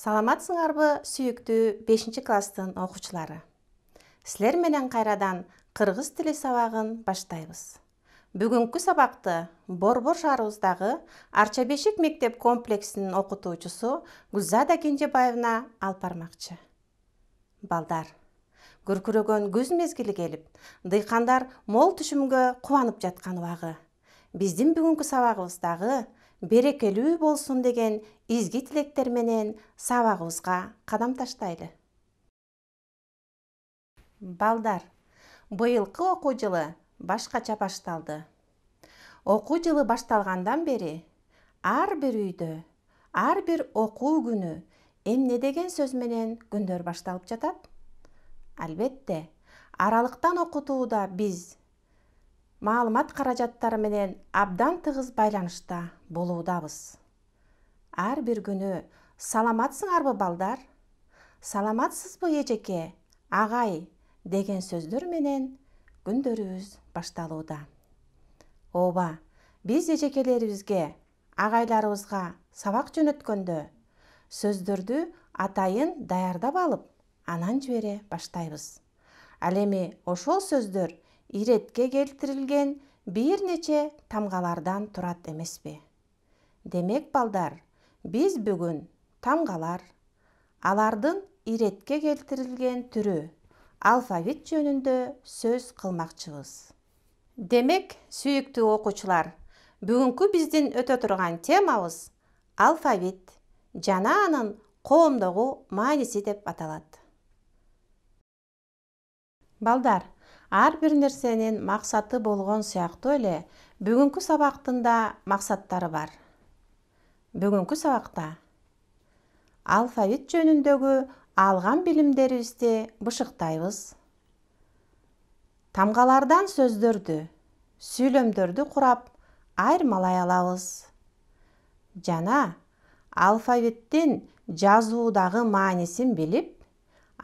саламатсыңарбы сүйікті 5 класстын окуучулары силер менен кайрадан тілі тили сабагын баштайбыз бүгүнкү сабакты борбор шаарыбыздагы арча бешик мектеп комплексинин окутуучусу гүлзада кенжебаевна алып бармакчы балдар күркүрөгөн күз мезгили келип дыйкандар мол түшүмгө кубанып жаткан убагы биздин бүгүнкү дагы берекелүү болсун деген изги тилектер менен сабагыбызга кадам таштайлы балдар быйылкы окуу жылы башкача башталды окуу жылы башталгандан бери ар бир үйдө ар бир окуу күнү эмне деген сөз менен күндөр башталып жатат албетте аралыктан окутууда биз маалымат каражаттары менен абдан тыгыз байланышта болуудабыз әр бир саламатсың саламатсыңарбы балдар саламатсызбы эжеке ағай деген сөздөр менен күндөрүбүз башталууда ооба биз эжекелерибизге агайларыбызга сабак жөнөткөндө сөздөрдү атайын даярдап алып анан жібере баштайбыз ал ошол сөздөр иретке келтірілген бир нече тұрат турат эмеспи демек балдар биз бүгүн тамгалар алардын иретке келтирилген түрү алфавит жөнүндө сөз кылмакчыбыз демек сүйүктүү окуучулар бүгүнкү биздин өтө турган темабыз алфавит жана анын коомдогу мааниси деп аталат балдар ар бир нерсенин максаты болгон сыяктуу эле бүгүнкү сабактын да максаттары бар бүгүнкү сабакта алфавит жөнүндөгү алган билимдерибизди бышыктайбыз тамгалардан сөздөрдү сүйлөмдөрдү курап айырмалай алабыз жана алфавиттин жазуудагы маанисин билип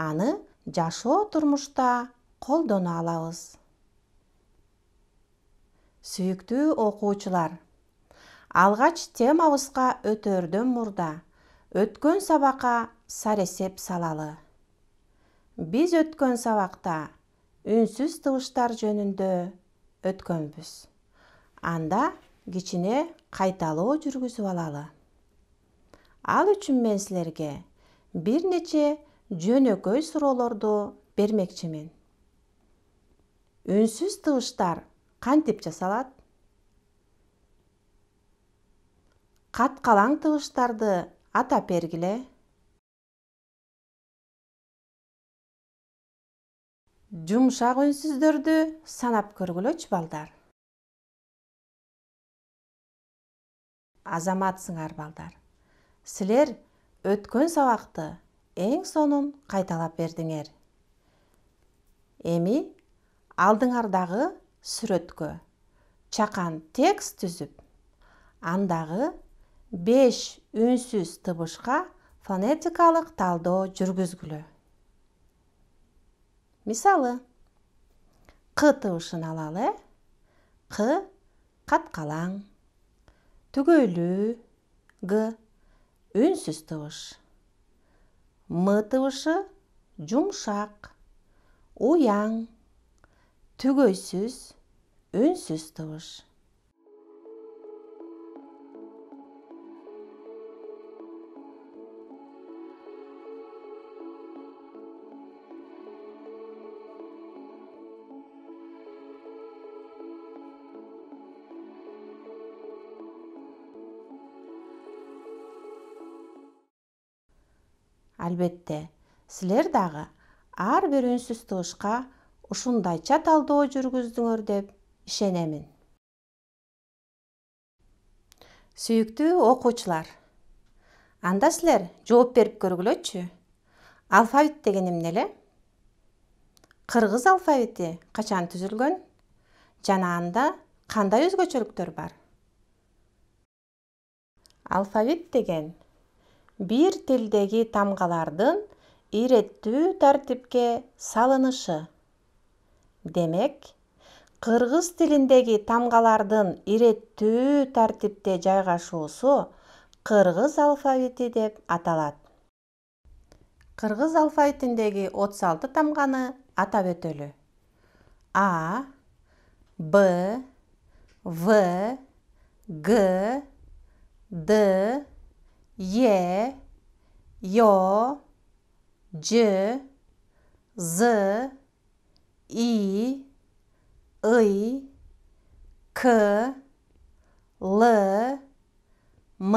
аны жашоо турмушта колдоно алабыз сүйүктүү окуучулар алгач темабызга өтөрдөн мурда өткөн сабакка сарэсеп салалы биз өткөн сабакта үнсүз тыбыштар жөнүндө өткөнбүз анда кичине кайталоо жүргүзүп алалы ал үчүн мен силерге бир нече жөнөкөй суроолорду бермекчимин үнсүз тыбыштар кантип жасалат қатқалаң тұғыштарды ата бергіле жұмшақ үнсіздерді санап үш балдар азаматсыңар балдар Сілер өткөн сабакты эң сонун қайталап бердиңер эми алдыңардагы сүрөткө Чақан текст түзіп, андагы 5 үнсіз дыбышқа фонетикалық талды жүргізгілі. мисалы қы дыбышын алалы қы – қатқалан, түгөйлүү г үнсіз тыбыш Мы дыбышы жұмшақ, уяң түгөйсіз – үнсіз дыбыш албетте силер дагы ар бир үнсүз тыбышка ушундайча талдоо жүргүздүңөр деп ишенемин сүйүктүү окуучулар анда силер жооп берип көргүлөчү алфавит деген эмне эле кыргыз алфавити качан түзүлгөн жана анда кандай өзгөчөлүктөр бар алфавит деген бир тилдеги тамгалардын иреттүү тартипке салынышы демек кыргыз тилиндеги тамгалардын иреттүү тартипте жайгашуусу кыргыз алфавити деп аталат кыргыз алфавитиндеги отуз алты тамганы атап өтөлү а б в г д Y, Yo, C, Z, İ, I, K, L, M,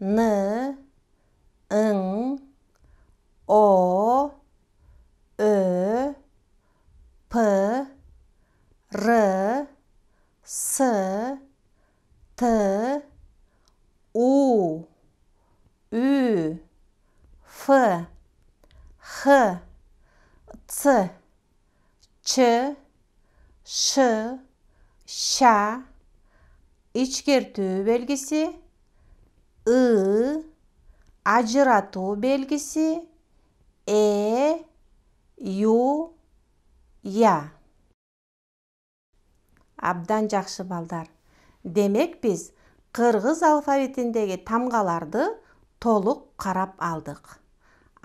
N, N, O, Ö, P, R, S, T, у, ү, Ф, х, ц, ч, ш, ша, ичкертүү белгиси, ы, ажыратуу белгиси, э, ю, я. Абдан жакшы балдар. Демек біз, кыргыз алфавитиндеги тамгаларды толук карап алдык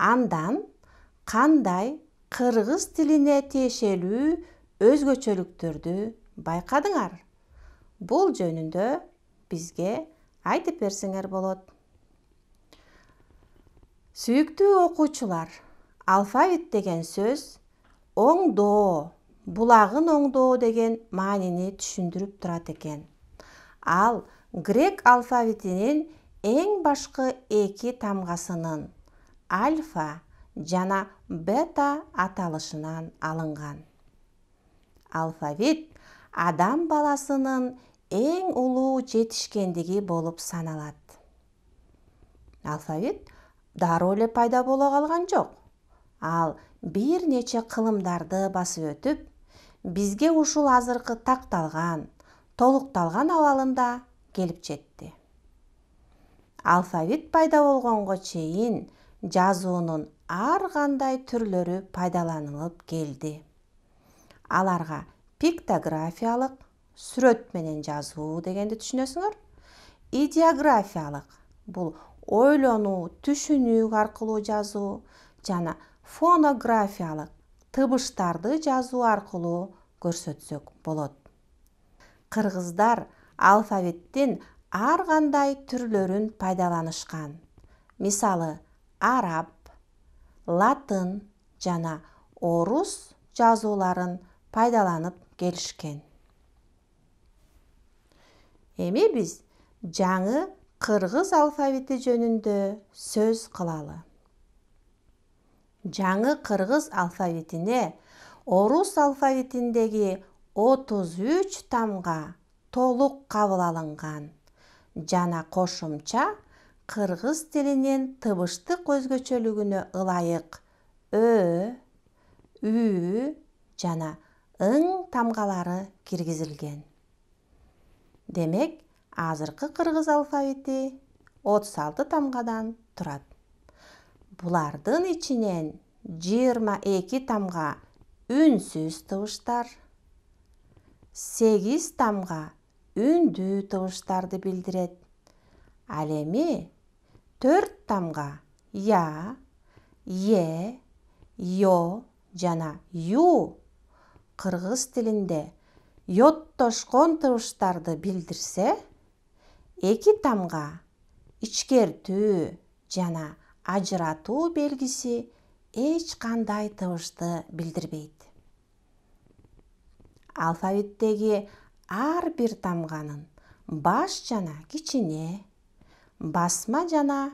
андан кандай кыргыз тилине тиешелүү өзгөчөлүктөрдү байкадыңар бул жөнүндө бизге айтып берсеңер болот сүйүктүү окуучулар алфавит деген сөз оңдоо булагын оңдоо деген маанини түшүндүрүп турат экен ал грек алфавитинен ең башқы екі тамғасының альфа жана бета аталышынан алынған алфавит адам баласының ең ұлу жетішкендігі болып саналады алфавит дар эле пайда боло қалған жоқ, ал бир нече қылымдарды басып өтіп, бізге ушул азырқы тақталған, толықталған ауалында, келип жетти алфавит пайда болгонго чейин жазуунун ар кандай түрлөрү пайдаланылып келди аларга пиктографиялык сүрөт менен жазуу дегенди түшүнөсүңөр идеографиялык бул ойлонуу түшүнүү аркылуу жазуу жана фонографиялык тыбыштарды жазуу аркылуу көрсөтсөк болот кыргыздар алфавиттин ар кандай түрлөрүн пайдаланышкан мисалы араб латын жана орус жазууларын пайдаланып келишкен эми биз жаңы кыргыз алфавити жөнүндө сөз кылалы жаңы кыргыз алфавитине орус алфавитиндеги отуз үч тамга толық қабыл алынған жана кошумча қырғыз тілінен тыбыштык өзгөчөлүгүнө ылайык ө ү, жана ың тамгалары киргизилген демек азыркы кыргыз алфавити 36 тамгадан турат Бұлардың ішінен 22 тамға үнсүз тыбыштар 8 тамға үндүү тыбыштарды билдирет ал эми төрт тамга я е о жана ю кыргыз тилинде йоттошкон тыбыштарды билдирсе эки тамга ичкертүү жана ажыратуу белгиси эч кандай тыбышты билдирбейт алфавиттеги ар бир тамганын баш жана кичине басма жана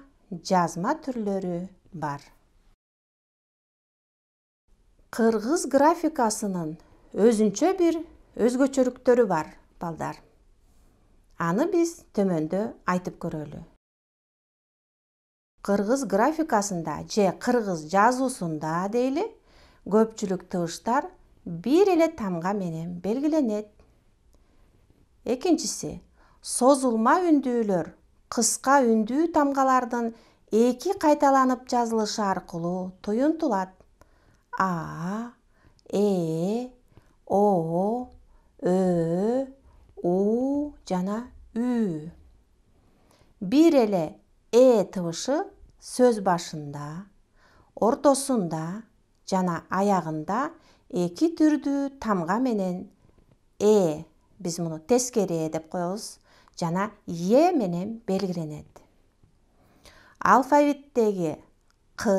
жазма түрлөрү бар кыргыз графикасынын өзүнчө бир өзгөчөлүктөрү бар балдар аны биз төмөндө айтып көрөлү кыргыз графикасында же кыргыз жазуусунда дейли көпчүлүк тыбыштар бир эле тамга менен белгиленет экинчиси созулма үндүүлөр кыска үндүү тамгалардын эки кайталанып жазылышы аркылуу туюнтулат а э о ө у жана ү бир эле э тыбышы сөз башында ортосунда жана аягында эки түрдүү тамга менен э Біз мұны тескери деп коебуз жана е менен белгиленет Алфавиттегі қ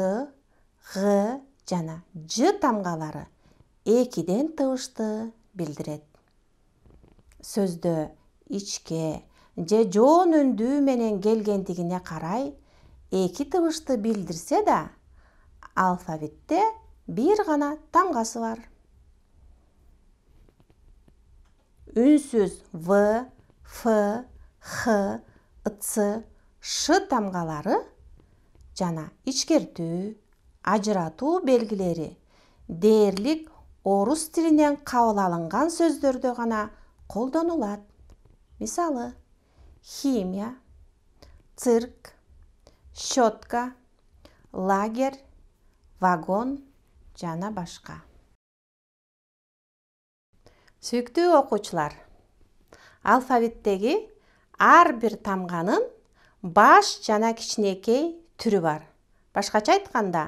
ғ жана ж тамғалары екіден тыбышты білдіреді. Сөзді, ичке же жоон үндүү менен келгендигине карай эки тыбышты билдирсе да алфавитте бир гана тамғасы бар үнсіз в ф х ц ш тамғалары жана ичкертүү ажыратуу белгилери дээрлик орус тилинен кабыл алынган сөздөрдө гана колдонулат мисалы химия цирк щетка лагерь вагон жана башка сүйүктүү окуучулар алфавиттеги ар бир тамганын баш жана кичинекей түрү бар башкача айтканда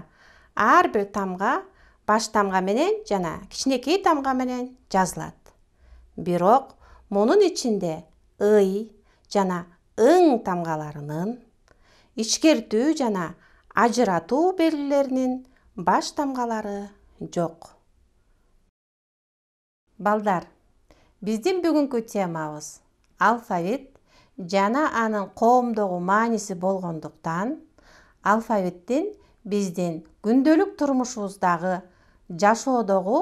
ар бир тамга баш тамга менен жана кичинекей тамга менен жазылат бирок мунун ичинде ый жана ың тамгаларынын ичкертүү жана ажыратуу белгилеринин баш тамгалары жок балдар биздин бүгүнкү темабыз алфавит жана анын коомдогу мааниси болгондуктан алфавиттин биздин күндөлүк турмушубуздагы жашоодогу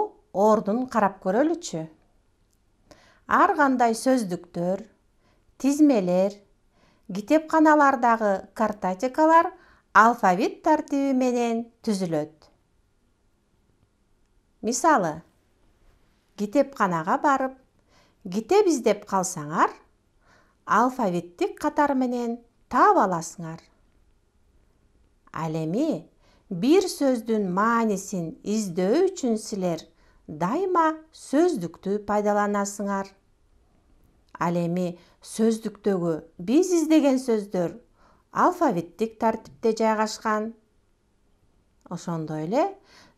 ордун карап көрөлүчү ар кандай сөздүктөр тизмелер китепканалардагы картатикалар алфавит тартиби менен түзүлөт мисалы китепканага барып китеп издеп калсаңар алфавиттик катар менен таап аласыңар ал эми бир сөздүн маанисин издөө үчүн силер дайыма сөздүктү пайдаланасыңар ал эми сөздүктөгү биз издеген сөздөр алфавиттик тартипте жайгашкан ошондой эле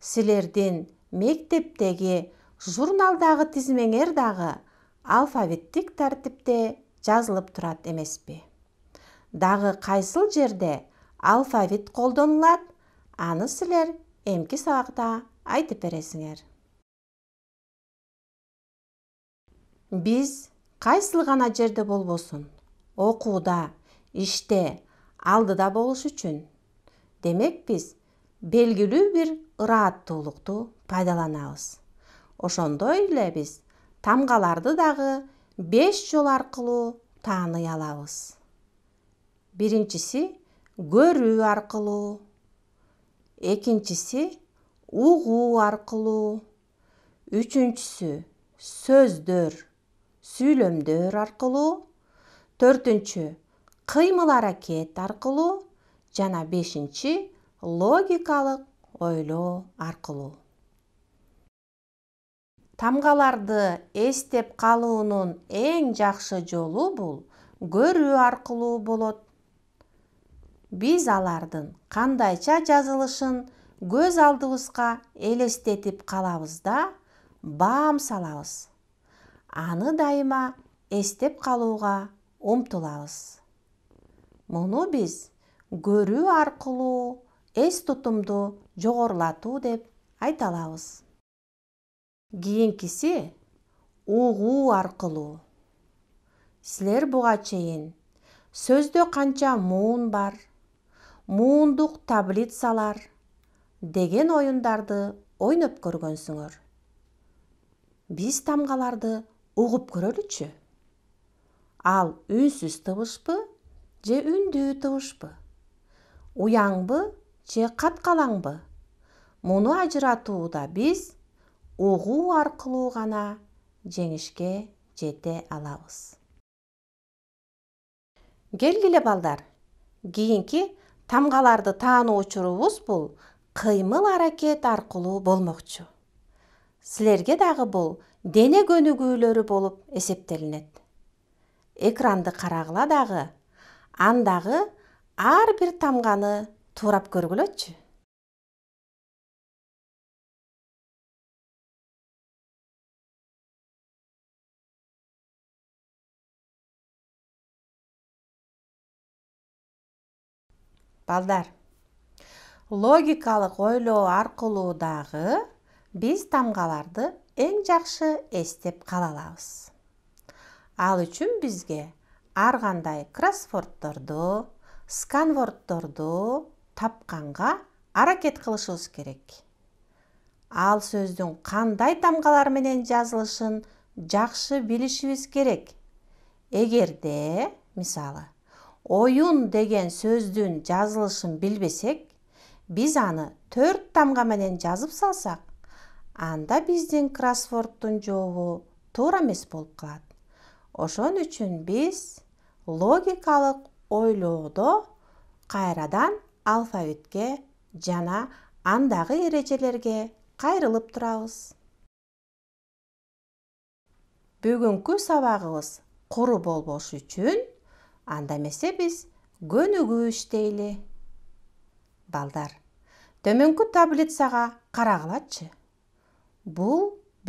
силердин мектептеги журналдагы тизмеңер дагы алфавиттик тартипте жазылып турат эмеспи дагы кайсыл жерде алфавит колдонулат аны силер эмки сабакта айтып бересиңер биз кайсыл гана жерде болбосун окууда иште алдыда болуш үчүн демек биз белгилүү бир ырааттуулукту пайдаланабыз ошондой эле биз тамгаларды дагы беш жол аркылуу тааный алабыз биринчиси көрүү аркылуу экинчиси угуу аркылуу үчүнчүсү сөздөр сүйлөмдөр аркылуу төртүнчү кыймыл аракет аркылуу жана бешинчи логикалык ойлоо аркылуу тамгаларды эстеп калуунун эң жакшы жолу бул көрүү аркылуу болот биз алардын кандайча жазылышын көз алдыбызга элестетип калабыз да баам салабыз аны дайыма эстеп калууга умтулабыз муну биз көрүү аркылуу эс тутумду жогорулатуу деп айта алабыз кийинкиси угуу аркылуу силер буга чейин сөздө канча муун бар муундук таблицалар деген оюндарды ойноп көргөнсүңөр биз тамгаларды угуп көрөлүчү ал үнсүз тыбышпы же үндүү тыбышпы уяңбы же каткалаңбы муну ажыратууда биз угуу аркылуу гана жеңишке жете алабыз келгиле балдар кийинки тамгаларды таануу учурубуз бул кыймыл аракет аркылуу болмокчу силерге дагы бул дене көнүгүүлөрү болуп эсептелинет экранды карагыла дагы андагы ар бир тамганы туурап көргүлөчү балдар логикалык ойлоо аркылуу дагы биз тамгаларды эң жакшы эстеп кала алабыз ал үчүн бизге ар кандай кроссвордторду сканвордторду тапканга аракет кылышыбыз керек ал сөздүн кандай тамгалар менен жазылышын жакшы билишибиз керек эгерде мисалы оюн деген сөздүн жазылышын билбесек биз аны төрт тамга менен жазып салсак анда биздин кроссворддун жообу туура эмес болуп калат ошон үчүн биз логикалык ойлоодо кайрадан алфавитке жана андагы эрежелерге кайрылып турабыз бүгүнкү сабагыбыз куру болбош үчүн анда эмесе биз көнүгүш балдар төмөнкү таблицага карагылачы бул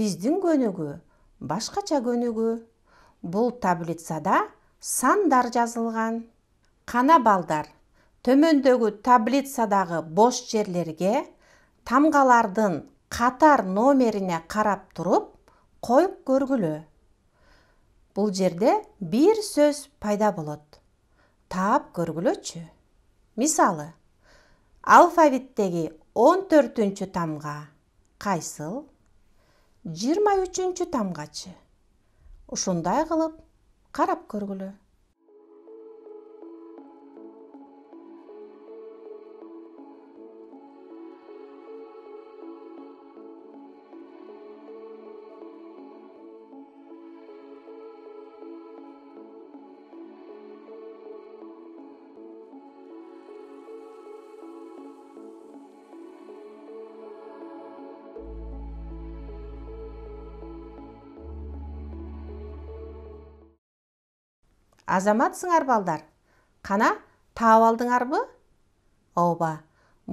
биздин көнүгүү башкача көнүгүү бул таблицада сандар жазылған. Қана балдар төмөндөгү таблицадагы бош жерлерге тамғалардың қатар номеріне қарап тұрып қойып көргілі. Бұл жерде бір сөз пайда болады тап көргілөтші. мисалы алфавиттеге 14 түнчі тамға қайсыл, 23 тамға чы. қылып, қылып, қарап Азаматсың арбалдар, қана тауып алдың арбы? оба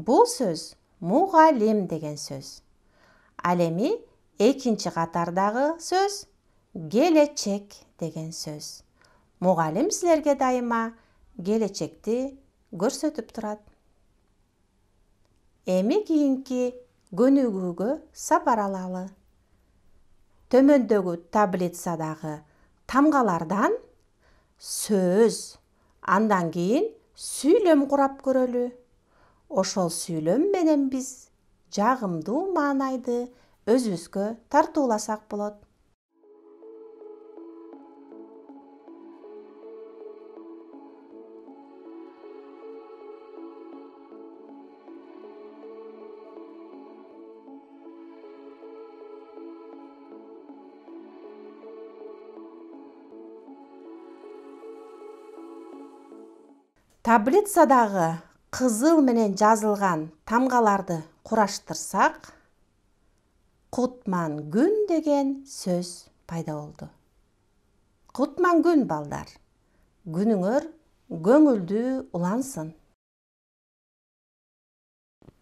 бұл сөз мұғалім деген сөз әлеми екінші қатардағы сөз келечек деген сөз мұғалім сілерге дайыма келечекті көрсетіп тұрады. эми кийинки көнүгүүгө сапар алалы төмөндөгү таблицадагы тамгалардан сөз андан кейін сүйлөм құрап көрөлү ошол сүйлөм менен биз жагымдуу маанайды өзүбүзгө тартууласак болот таблицадағы қызыл менен жазылған тамғаларды құраштырсақ құтман күн деген сөз пайда болды құтман күн балдар күніңір көңілді ұлансын.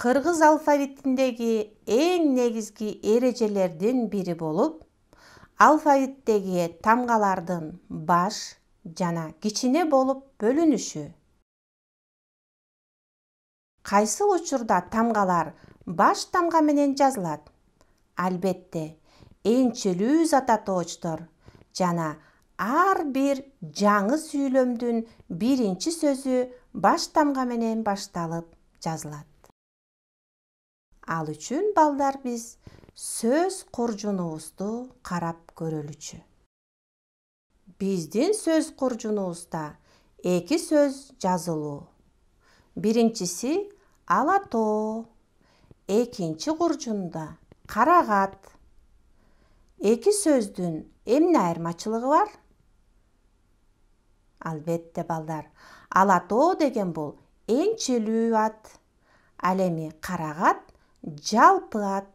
қырғыз алфавитіндегі ең негізгі ережелердің бірі болып алфавиттегі тамғалардың баш жана кичине болып бөлініші кайсыл учурда тамгалар баш тамга менен жазылат албетте энчилүү зат атоочтор жана ар бир жаңы сүйлөмдүн биринчи сөзү баш тамга менен башталып жазылат ал үчүн балдар биз сөз куржунубузду карап көрөлүчү биздин сөз куржунубузда эки сөз жазылуу биринчиси ала тоо экинчи куржунда карагат эки сөздүн эмне айырмачылыгы бар албетте балдар ала тоо деген бул энчилүү ат ал эми карагат жалпы ат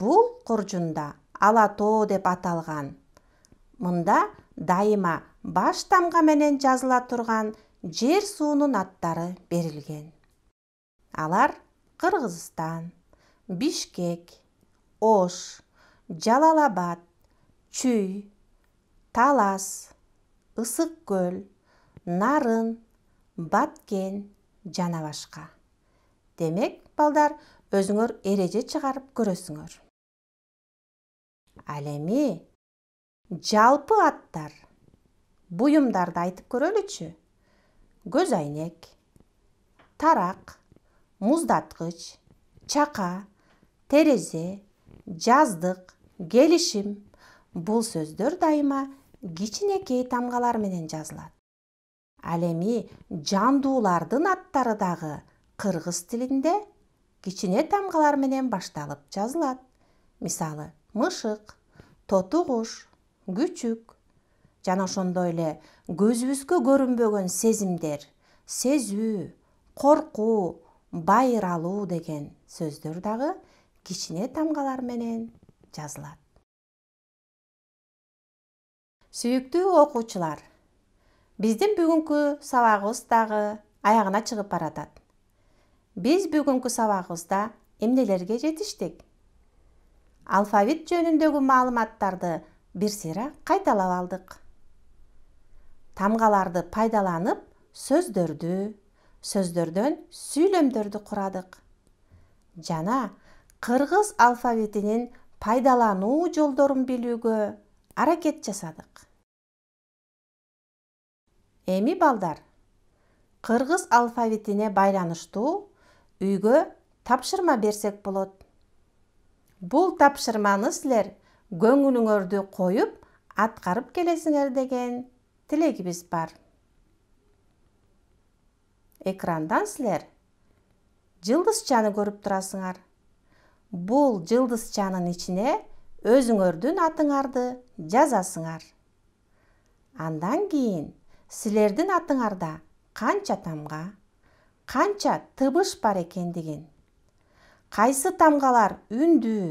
бул куржунда ала тоо деп аталган мында дайыма баш тамга менен жазыла турган жер суунун аттары берилген алар кыргызстан бишкек ош жалал чүй талас ысык көл нарын баткен жана башка демек балдар өзүңөр эреже чыгарып көрөсүңөр ал жалпы аттар буюмдарды айтып көрөлүчү көз айнек тарак мұздатқыч, чақа терезе жаздық келішім бұл сөздер дайыма кичинекей тамғалар менен жазылат ал эми жандуулардын аттары дагы кыргыз тилинде кичине тамгалар менен башталып жазылат мисалы мышык тоту күчүк жана ошондой эле көзүбүзгө көрүнбөгөн сезимдер сезүү коркуу байыралуу деген сөздөр дагы кичине тамгалар менен жазылат сүйүктүү окуучулар биздин бүгүнкү сабагыбыз дагы аягына чыгып баратат биз бүгүнкү сабагыбызда эмнелерге жетиштик алфавит жөнүндөгү маалыматтарды бир сыйра кайталап алдык тамгаларды пайдаланып сөздөрдү сөздөрдөн сүйлөмдөрдү курадык жана кыргыз алфавитинин пайдалануу жолдорун билүүгө аракет жасадык эми балдар кыргыз алфавитине байланыштуу үйгө тапшырма берсек болот бул тапшырманы силер көңүлүңөрдү коюп аткарып келесиңер деген тилегибиз бар экрандан сілер жылдызчаны көріп тұрасыңар бұл жылдызчанын ішіне өзіңөрдүн атыңарды жазасыңар андан кейін сілердің атыңарда қанча тамға қанча тыбыш бар екендігін қайсы тамғалар үндүү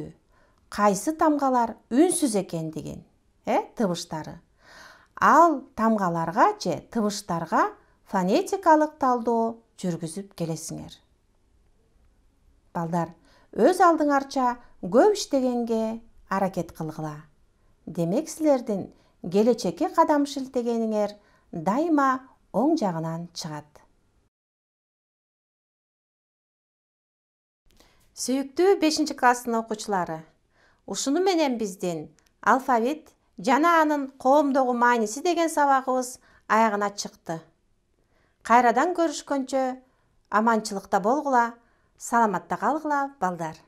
қайсы тамғалар үнсіз екендігін э тыбыштары ал тамғаларға же тыбыштарға фонетикалык талдоо жүргүзүп келесиңер балдар өз алдыңарча көп иштегенге аракет кылгыла демек силердин келечекке кадам шилтегениңер дайыма оң жагынан чыгат сүйүктүү бешинчи класстын окуучулары ушуну менен биздин алфавит жана анын коомдогу мааниси деген сабагыбыз аягына чыкты кайрадан көрүшкөнчө аманчылыкта болгула саламатта калгыла балдар